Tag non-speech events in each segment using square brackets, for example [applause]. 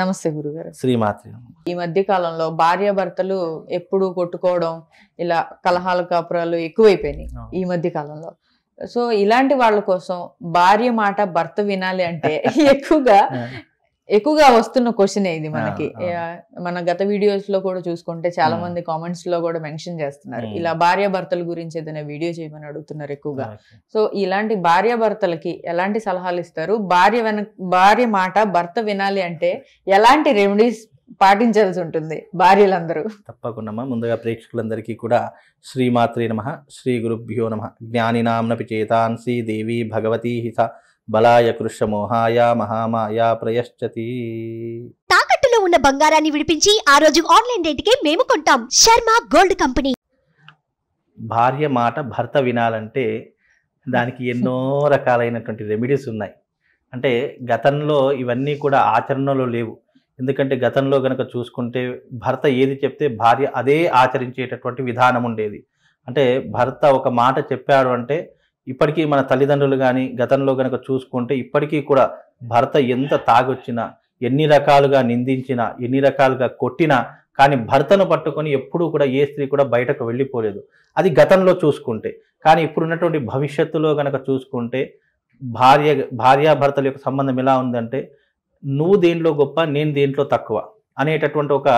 నమస్తే గురుగారు శ్రీమాత్రి ఈ మధ్య కాలంలో భార్య భర్తలు ఎప్పుడు కొట్టుకోవడం ఇలా కలహాలు కాపురాలు ఎక్కువైపోయినాయి ఈ మధ్య కాలంలో సో ఇలాంటి వాళ్ళ కోసం భార్య మాట భర్త వినాలి అంటే [laughs] ఎక్కువగా ఎక్కువగా వస్తున్న క్వశ్చన్ ఇది మనకి మన గత వీడియోస్ లో కూడా చూసుకుంటే చాలా మంది కామెంట్స్ లో కూడా మెన్షన్ చేస్తున్నారు ఇలా భార్య భర్తల గురించి ఏదైనా వీడియో చేయమని అడుగుతున్నారు ఎక్కువగా సో ఇలాంటి భార్య భర్తలకి ఎలాంటి సలహాలు ఇస్తారు భార్య వెన భార్య మాట భర్త వినాలి అంటే ఎలాంటి రెమెడీస్ పాటించాల్సి ఉంటుంది భార్యలందరూ తప్పకుండా ముందుగా ప్రేక్షకులందరికీ కూడా శ్రీమాత్రి నమ శ్రీ గురుభ్యో నమ జ్ఞానినాంనపి చేతాన్సి దేవి భగవతీ హిత బలాయ కృష మోహాయ మహామాయ ప్రయశ్చతి తాకట్టులో ఉన్న బంగారాన్ని విడిపించి ఆ రోజు ఆన్లైన్ రేటుకే మేము కొంటాం శర్మ గోల్డ్ కంపెనీ భార్య మాట భర్త వినాలంటే దానికి ఎన్నో రకాలైనటువంటి రెమెడీస్ ఉన్నాయి అంటే గతంలో ఇవన్నీ కూడా ఆచరణలో లేవు ఎందుకంటే గతంలో గనక చూసుకుంటే భర్త ఏది చెప్తే భార్య అదే ఆచరించేటటువంటి విధానం ఉండేది అంటే భర్త ఒక మాట చెప్పాడు అంటే ఇప్పటికీ మన తల్లిదండ్రులు కానీ గతంలో కనుక చూసుకుంటే ఇప్పటికీ కూడా భర్త ఎంత తాగొచ్చినా ఎన్ని రకాలుగా నిందించినా ఎన్ని రకాలుగా కొట్టినా కానీ భర్తను పట్టుకొని ఎప్పుడూ కూడా ఏ స్త్రీ కూడా బయటకు వెళ్ళిపోలేదు అది గతంలో చూసుకుంటే కానీ ఇప్పుడున్నటువంటి భవిష్యత్తులో కనుక చూసుకుంటే భార్య భార్యాభర్తల యొక్క సంబంధం ఎలా ఉందంటే నువ్వు దేంట్లో గొప్ప నేను దేంట్లో తక్కువ అనేటటువంటి ఒక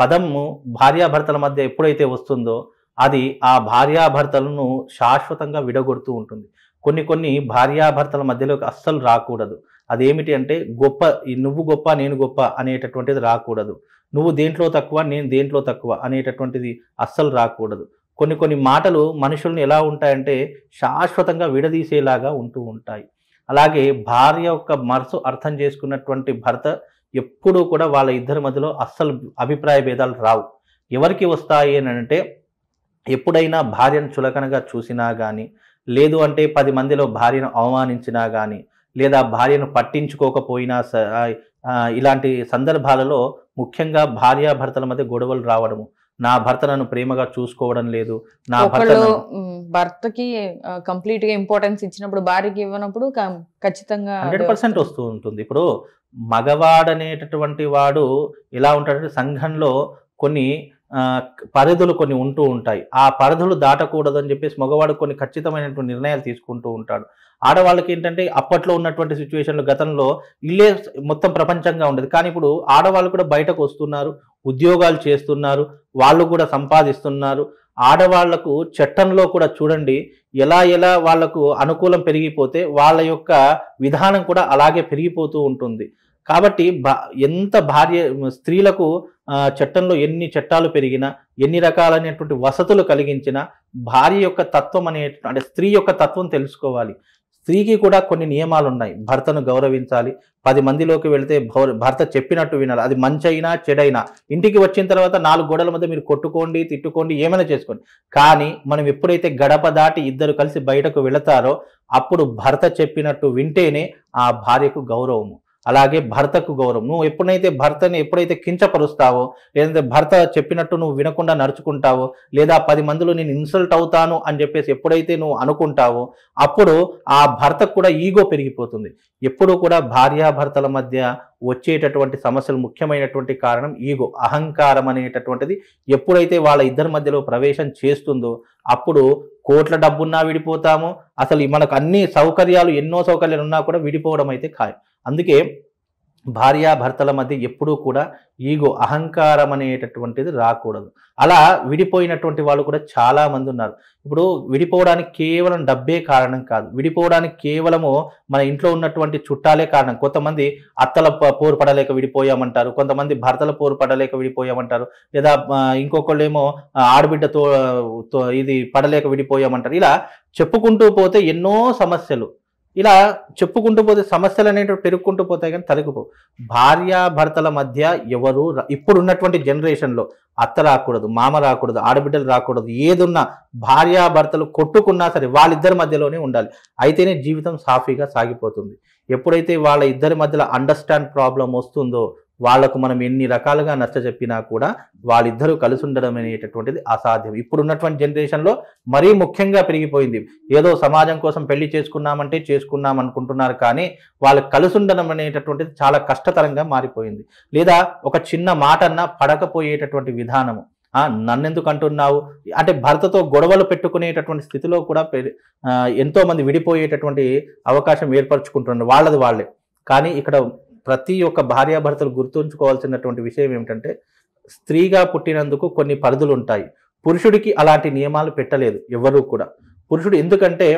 పదము భార్యాభర్తల మధ్య ఎప్పుడైతే వస్తుందో అది ఆ భార్యాభర్తలను శాశ్వతంగా విడగొడుతూ ఉంటుంది కొన్ని కొన్ని భార్యాభర్తల మధ్యలోకి అస్సలు రాకూడదు అదేమిటి అంటే గొప్ప నువ్వు గొప్ప నేను గొప్ప అనేటటువంటిది రాకూడదు నువ్వు దేంట్లో తక్కువ నేను దేంట్లో తక్కువ అనేటటువంటిది అస్సలు రాకూడదు కొన్ని కొన్ని మాటలు మనుషులను ఎలా ఉంటాయంటే శాశ్వతంగా విడదీసేలాగా ఉంటూ ఉంటాయి అలాగే భార్య యొక్క మనసు అర్థం చేసుకున్నటువంటి భర్త ఎప్పుడూ కూడా వాళ్ళ ఇద్దరి మధ్యలో అస్సలు అభిప్రాయ భేదాలు రావు ఎవరికి వస్తాయి అని అంటే ఎప్పుడైనా భార్యను చులకనగా చూసినా కానీ లేదు అంటే పది మందిలో భార్యను అవమానించినా కానీ లేదా భార్యను పట్టించుకోకపోయినా ఇలాంటి సందర్భాలలో ముఖ్యంగా భార్యాభర్తల మధ్య గొడవలు రావడము నా భర్త నన్ను ప్రేమగా చూసుకోవడం లేదు నా భర్త భర్తకి కంప్లీట్ గా ఇంపార్టెన్స్ ఇచ్చినప్పుడు భార్యకి ఇవ్వనప్పుడు ఖచ్చితంగా హండ్రెడ్ పర్సెంట్ వస్తూ ఉంటుంది ఇప్పుడు మగవాడనేటటువంటి వాడు ఎలా ఉంటాడంటే సంఘంలో కొన్ని పరిధులు కొన్ని ఉంటూ ఉంటాయి ఆ పరిధులు దాటకూడదని చెప్పేసి మగవాడు కొన్ని ఖచ్చితమైనటువంటి నిర్ణయాలు తీసుకుంటూ ఉంటాడు ఆడవాళ్ళకి ఏంటంటే అప్పట్లో ఉన్నటువంటి సిచ్యువేషన్లు గతంలో ఇల్లే మొత్తం ప్రపంచంగా ఉండేది కానీ ఇప్పుడు ఆడవాళ్ళు కూడా బయటకు వస్తున్నారు ఉద్యోగాలు చేస్తున్నారు వాళ్ళు కూడా సంపాదిస్తున్నారు ఆడవాళ్లకు చట్టంలో కూడా చూడండి ఎలా ఎలా వాళ్లకు అనుకూలం పెరిగిపోతే వాళ్ళ యొక్క విధానం కూడా అలాగే పెరిగిపోతూ ఉంటుంది కాబట్టి ఎంత భార్య స్త్రీలకు చట్టంలో ఎన్ని చట్టాలు పెరిగినా ఎన్ని రకాలైనటువంటి వసతులు కలిగించినా భార్య యొక్క తత్వం అనే అంటే స్త్రీ యొక్క తత్వం తెలుసుకోవాలి స్త్రీకి కూడా కొన్ని నియమాలు ఉన్నాయి భర్తను గౌరవించాలి పది మందిలోకి వెళితే భర్త చెప్పినట్టు వినాలి అది మంచైనా చెడైనా ఇంటికి వచ్చిన తర్వాత నాలుగు గోడల మధ్య మీరు కొట్టుకోండి తిట్టుకోండి ఏమైనా చేసుకోండి కానీ మనం ఎప్పుడైతే గడప దాటి ఇద్దరు కలిసి బయటకు వెళతారో అప్పుడు భర్త చెప్పినట్టు వింటేనే ఆ భార్యకు గౌరవము అలాగే భర్తకు గౌరవం నువ్వు ఎప్పుడైతే భర్తని ఎప్పుడైతే కించపరుస్తావో లేదంటే భర్త చెప్పినట్టు నువ్వు వినకుండా నడుచుకుంటావో లేదా పది మందిలో నేను ఇన్సల్ట్ అవుతాను అని చెప్పేసి ఎప్పుడైతే నువ్వు అనుకుంటావో అప్పుడు ఆ భర్తకు కూడా ఈగో పెరిగిపోతుంది ఎప్పుడు కూడా భార్యాభర్తల మధ్య వచ్చేటటువంటి సమస్యలు ముఖ్యమైనటువంటి కారణం ఈగో అహంకారం అనేటటువంటిది ఎప్పుడైతే వాళ్ళ ఇద్దరి మధ్యలో ప్రవేశం చేస్తుందో అప్పుడు కోట్ల డబ్బున్నా విడిపోతాము అసలు మనకు అన్ని సౌకర్యాలు ఎన్నో సౌకర్యాలు ఉన్నా కూడా విడిపోవడం అయితే ఖాయం అందుకే భార్యాభర్తల మధ్య ఎప్పుడూ కూడా ఈగో అహంకారం అనేటటువంటిది రాకూడదు అలా విడిపోయినటువంటి వాళ్ళు కూడా చాలామంది ఉన్నారు ఇప్పుడు విడిపోవడానికి కేవలం డబ్బే కారణం కాదు విడిపోవడానికి కేవలము మన ఇంట్లో ఉన్నటువంటి చుట్టాలే కారణం కొంతమంది అత్తల పోరు పడలేక విడిపోయామంటారు కొంతమంది భర్తల పోరు పడలేక విడిపోయామంటారు లేదా ఇంకొకళ్ళేమో ఆడబిడ్డతో ఇది పడలేక విడిపోయామంటారు ఇలా చెప్పుకుంటూ పోతే ఎన్నో సమస్యలు ఇలా చెప్పుకుంటూ పోతే సమస్యలు అనేటివి పెరుగుకుంటూ పోతాయి కానీ భార్య భార్యాభర్తల మధ్య ఎవరు ఇప్పుడున్నటువంటి జనరేషన్లో అత్త రాకూడదు మామ రాకూడదు ఆడబిడ్డలు రాకూడదు ఏదున్నా భార్యాభర్తలు కొట్టుకున్నా సరే వాళ్ళిద్దరి మధ్యలోనే ఉండాలి అయితేనే జీవితం సాఫీగా సాగిపోతుంది ఎప్పుడైతే వాళ్ళ ఇద్దరి మధ్యలో అండర్స్టాండ్ ప్రాబ్లం వస్తుందో వాళ్లకు మనం ఎన్ని రకాలుగా నష్ట చెప్పినా కూడా వాళ్ళిద్దరూ కలిసి ఉండడం అనేటటువంటిది అసాధ్యం ఇప్పుడు ఉన్నటువంటి జనరేషన్లో మరీ ముఖ్యంగా పెరిగిపోయింది ఏదో సమాజం కోసం పెళ్లి చేసుకున్నామంటే చేసుకున్నాం అనుకుంటున్నారు కానీ వాళ్ళు కలిసి ఉండడం అనేటటువంటిది చాలా కష్టతరంగా మారిపోయింది లేదా ఒక చిన్న మాట అన్నా పడకపోయేటటువంటి విధానము నన్నెందుకు అంటున్నావు అంటే భర్తతో గొడవలు పెట్టుకునేటటువంటి స్థితిలో కూడా ఎంతోమంది విడిపోయేటటువంటి అవకాశం ఏర్పరచుకుంటున్నారు వాళ్ళది వాళ్ళే కానీ ఇక్కడ ప్రతి ఒక్క భార్యాభర్తలు గుర్తుంచుకోవాల్సినటువంటి విషయం ఏమిటంటే స్త్రీగా పుట్టినందుకు కొన్ని పరిధులు ఉంటాయి పురుషుడికి అలాంటి నియమాలు పెట్టలేదు ఎవరూ కూడా పురుషుడు ఎందుకంటే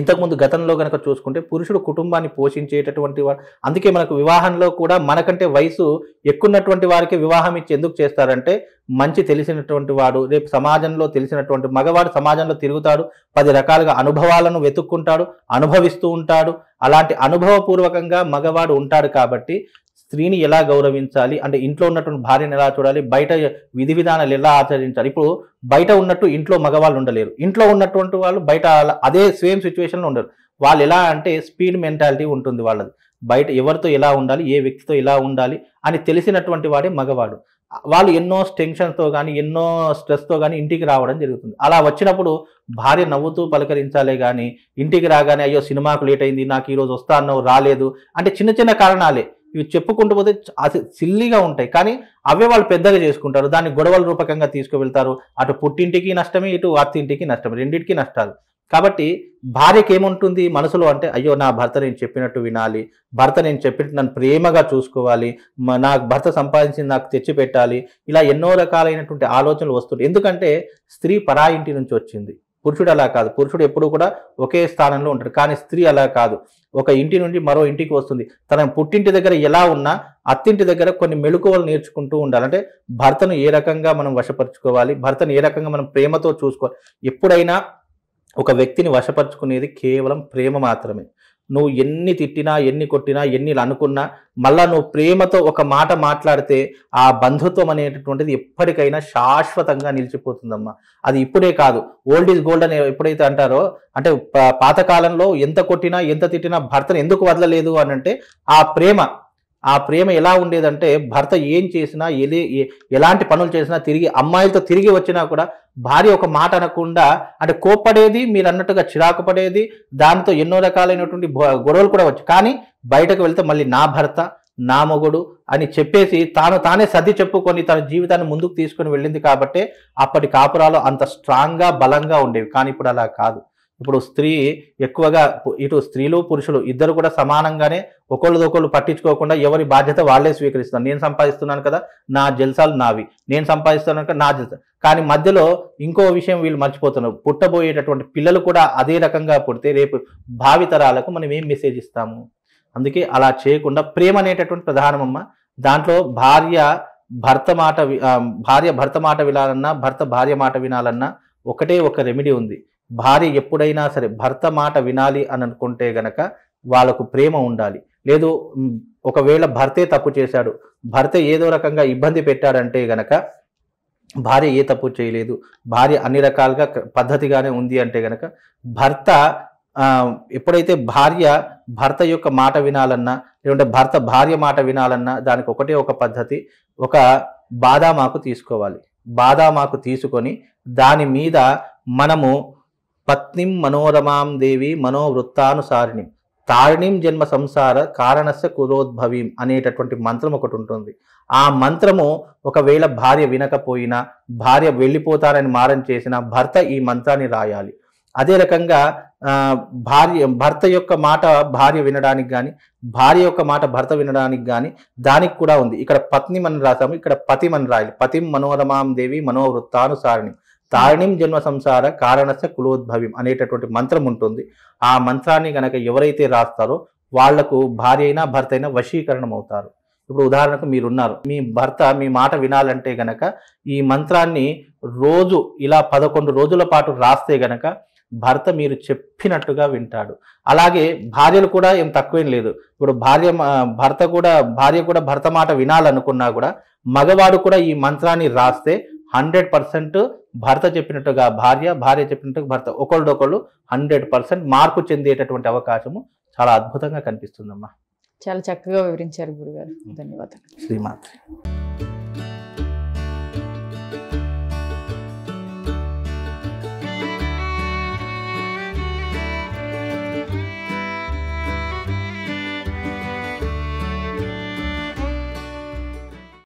ఇంతకుముందు గతంలో కనుక చూసుకుంటే పురుషుడు కుటుంబాన్ని పోషించేటటువంటి వాడు అందుకే మనకు వివాహంలో కూడా మనకంటే వయసు ఎక్కున్నటువంటి వారికి వివాహం ఇచ్చి ఎందుకు చేస్తారంటే మంచి తెలిసినటువంటి వాడు రేపు సమాజంలో తెలిసినటువంటి మగవాడు సమాజంలో తిరుగుతాడు పది రకాలుగా అనుభవాలను వెతుక్కుంటాడు అనుభవిస్తూ ఉంటాడు అలాంటి అనుభవపూర్వకంగా మగవాడు ఉంటాడు కాబట్టి స్త్రీని ఎలా గౌరవించాలి అంటే ఇంట్లో ఉన్నటువంటి భార్యను ఎలా చూడాలి బయట విధి విధానాలు ఎలా ఆచరించాలి ఇప్పుడు బయట ఉన్నట్టు ఇంట్లో మగవాళ్ళు ఉండలేరు ఇంట్లో ఉన్నటువంటి వాళ్ళు బయట అదే సేమ్ సిచ్యువేషన్లో ఉండరు వాళ్ళు ఎలా అంటే స్పీడ్ మెంటాలిటీ ఉంటుంది వాళ్ళది బయట ఎవరితో ఎలా ఉండాలి ఏ వ్యక్తితో ఎలా ఉండాలి అని తెలిసినటువంటి వాడే మగవాడు వాళ్ళు ఎన్నో టెన్షన్స్తో కానీ ఎన్నో స్ట్రెస్తో కానీ ఇంటికి రావడం జరుగుతుంది అలా వచ్చినప్పుడు భార్య నవ్వుతూ పలకరించాలే కానీ ఇంటికి రాగానే అయ్యో సినిమాకు లేట్ అయింది నాకు ఈరోజు వస్తా అన్నావు రాలేదు అంటే చిన్న చిన్న కారణాలే ఇవి చెప్పుకుంటూ పోతే సిల్లీగా ఉంటాయి కానీ అవే వాళ్ళు పెద్దగా చేసుకుంటారు దాన్ని గొడవల రూపకంగా తీసుకువెళ్తారు అటు పుట్టింటికి నష్టమే ఇటు అత్తింటికి నష్టమే రెండింటికి నష్టాలు కాబట్టి భార్యకి ఏముంటుంది మనసులో అంటే అయ్యో నా భర్త నేను చెప్పినట్టు వినాలి భర్త నేను చెప్పినట్టు నన్ను ప్రేమగా చూసుకోవాలి నా భర్త సంపాదించింది నాకు తెచ్చిపెట్టాలి ఇలా ఎన్నో రకాలైనటువంటి ఆలోచనలు వస్తుంటాయి ఎందుకంటే స్త్రీ పరాయింటి నుంచి వచ్చింది పురుషుడు అలా కాదు పురుషుడు ఎప్పుడూ కూడా ఒకే స్థానంలో ఉంటాడు కానీ స్త్రీ అలా కాదు ఒక ఇంటి నుండి మరో ఇంటికి వస్తుంది తన పుట్టింటి దగ్గర ఎలా ఉన్నా అత్తింటి దగ్గర కొన్ని మెళుకువలు నేర్చుకుంటూ ఉండాలి అంటే భర్తను ఏ రకంగా మనం వశపరుచుకోవాలి భర్తను ఏ రకంగా మనం ప్రేమతో చూసుకోవాలి ఎప్పుడైనా ఒక వ్యక్తిని వశపరుచుకునేది కేవలం ప్రేమ మాత్రమే నువ్వు ఎన్ని తిట్టినా ఎన్ని కొట్టినా ఎన్ని అనుకున్నా మళ్ళా నువ్వు ప్రేమతో ఒక మాట మాట్లాడితే ఆ బంధుత్వం అనేటటువంటిది ఎప్పటికైనా శాశ్వతంగా నిలిచిపోతుందమ్మా అది ఇప్పుడే కాదు ఓల్డ్ ఈజ్ గోల్డ్ అని ఎప్పుడైతే అంటారో అంటే పాతకాలంలో ఎంత కొట్టినా ఎంత తిట్టినా భర్తను ఎందుకు వదలలేదు అని అంటే ఆ ప్రేమ ఆ ప్రేమ ఎలా ఉండేదంటే భర్త ఏం చేసినా ఏది ఎలాంటి పనులు చేసినా తిరిగి అమ్మాయిలతో తిరిగి వచ్చినా కూడా భార్య ఒక మాట అనకుండా అంటే కోప్పడేది మీరు అన్నట్టుగా చిరాకు పడేది దానితో ఎన్నో రకాలైనటువంటి గొడవలు కూడా వచ్చు కానీ బయటకు వెళ్తే మళ్ళీ నా భర్త నా మొగుడు అని చెప్పేసి తాను తానే సర్ది చెప్పుకొని తన జీవితాన్ని ముందుకు తీసుకొని వెళ్ళింది కాబట్టే అప్పటి కాపురాలు అంత స్ట్రాంగ్గా బలంగా ఉండేవి కానీ ఇప్పుడు అలా కాదు ఇప్పుడు స్త్రీ ఎక్కువగా ఇటు స్త్రీలు పురుషులు ఇద్దరు కూడా సమానంగానే ఒకళ్ళదొకళ్ళు పట్టించుకోకుండా ఎవరి బాధ్యత వాళ్ళే స్వీకరిస్తున్నారు నేను సంపాదిస్తున్నాను కదా నా జల్సాలు నావి నేను సంపాదిస్తున్నాను కదా నా జల్స కానీ మధ్యలో ఇంకో విషయం వీళ్ళు మర్చిపోతున్నారు పుట్టబోయేటటువంటి పిల్లలు కూడా అదే రకంగా పుడితే రేపు భావితరాలకు మనం ఏం మెసేజ్ ఇస్తాము అందుకే అలా చేయకుండా ప్రేమ అనేటటువంటి ప్రధానమమ్మ దాంట్లో భార్య భర్త మాట భార్య భర్త మాట వినాలన్నా భర్త భార్య మాట వినాలన్నా ఒకటే ఒక రెమెడీ ఉంది భార్య ఎప్పుడైనా సరే భర్త మాట వినాలి అని అనుకుంటే గనక వాళ్ళకు ప్రేమ ఉండాలి లేదు ఒకవేళ భర్తే తప్పు చేశాడు భర్త ఏదో రకంగా ఇబ్బంది పెట్టాడంటే గనక భార్య ఏ తప్పు చేయలేదు భార్య అన్ని రకాలుగా పద్ధతిగానే ఉంది అంటే గనక భర్త ఎప్పుడైతే భార్య భర్త యొక్క మాట వినాలన్నా లేదంటే భర్త భార్య మాట వినాలన్నా దానికి ఒకటే ఒక పద్ధతి ఒక బాదామాకు తీసుకోవాలి బాదామాకు తీసుకొని దాని మీద మనము పత్నిం మనోరమాం దేవి మనోవృత్తానుసారిణి తారిణిం జన్మ సంసార కారణస్య కురోద్భవీం అనేటటువంటి మంత్రం ఒకటి ఉంటుంది ఆ మంత్రము ఒకవేళ భార్య వినకపోయినా భార్య వెళ్ళిపోతారని మారం చేసిన భర్త ఈ మంత్రాన్ని రాయాలి అదే రకంగా భార్య భర్త యొక్క మాట భార్య వినడానికి కానీ భార్య యొక్క మాట భర్త వినడానికి కానీ దానికి కూడా ఉంది ఇక్కడ పత్ని మనం రాసాము ఇక్కడ పతి మనం రాయాలి పతిం మనోరమాం దేవి మనోవృత్తానుసారిణి తారణిం జన్మ సంసార కారణస కులోద్భవ్యం అనేటటువంటి మంత్రం ఉంటుంది ఆ మంత్రాన్ని కనుక ఎవరైతే రాస్తారో వాళ్లకు భార్య అయినా భర్త అయినా వశీకరణం అవుతారు ఇప్పుడు ఉదాహరణకు మీరున్నారు మీ భర్త మీ మాట వినాలంటే గనక ఈ మంత్రాన్ని రోజు ఇలా పదకొండు రోజుల పాటు రాస్తే గనక భర్త మీరు చెప్పినట్టుగా వింటాడు అలాగే భార్యలు కూడా ఏం తక్కువేం లేదు ఇప్పుడు భార్య భర్త కూడా భార్య కూడా భర్త మాట వినాలనుకున్నా కూడా మగవాడు కూడా ఈ మంత్రాన్ని రాస్తే హండ్రెడ్ పర్సెంట్ భర్త చెప్పినట్టుగా భార్య భార్య చెప్పినట్టుగా భర్త ఒకళ్ళొకళ్ళు హండ్రెడ్ పర్సెంట్ మార్పు చెందేటటువంటి అవకాశము చాలా అద్భుతంగా కనిపిస్తుందమ్మా చాలా చక్కగా వివరించారు గురుగారు ధన్యవాదాలు శ్రీమాత్రి